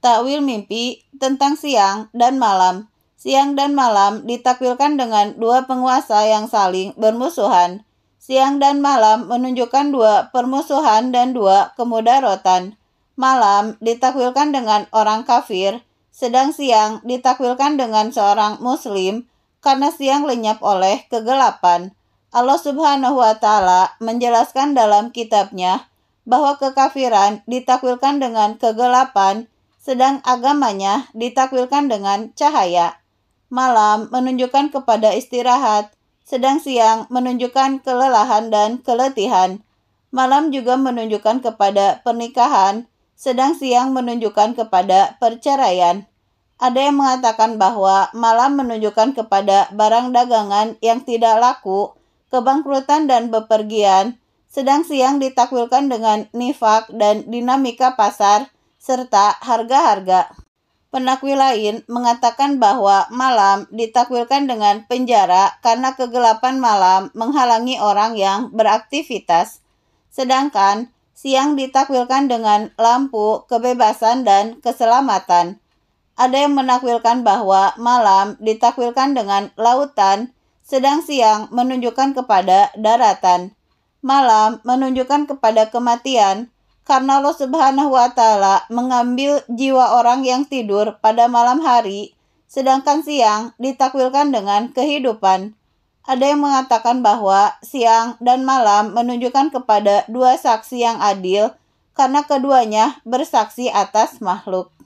takwil mimpi tentang siang dan malam. Siang dan malam ditakwilkan dengan dua penguasa yang saling bermusuhan. Siang dan malam menunjukkan dua permusuhan dan dua kemudaratan. Malam ditakwilkan dengan orang kafir, sedang siang ditakwilkan dengan seorang muslim karena siang lenyap oleh kegelapan. Allah Subhanahu wa taala menjelaskan dalam kitabnya bahwa kekafiran ditakwilkan dengan kegelapan sedang agamanya ditakwilkan dengan cahaya. Malam menunjukkan kepada istirahat, sedang siang menunjukkan kelelahan dan keletihan. Malam juga menunjukkan kepada pernikahan, sedang siang menunjukkan kepada perceraian. Ada yang mengatakan bahwa malam menunjukkan kepada barang dagangan yang tidak laku, kebangkrutan dan bepergian, sedang siang ditakwilkan dengan nifak dan dinamika pasar, serta harga-harga. penakwil lain mengatakan bahwa malam ditakwilkan dengan penjara karena kegelapan malam menghalangi orang yang beraktivitas, sedangkan siang ditakwilkan dengan lampu, kebebasan, dan keselamatan. Ada yang menakwilkan bahwa malam ditakwilkan dengan lautan, sedang siang menunjukkan kepada daratan. Malam menunjukkan kepada kematian, karena Allah Subhanahu wa taala mengambil jiwa orang yang tidur pada malam hari sedangkan siang ditakwilkan dengan kehidupan. Ada yang mengatakan bahwa siang dan malam menunjukkan kepada dua saksi yang adil karena keduanya bersaksi atas makhluk.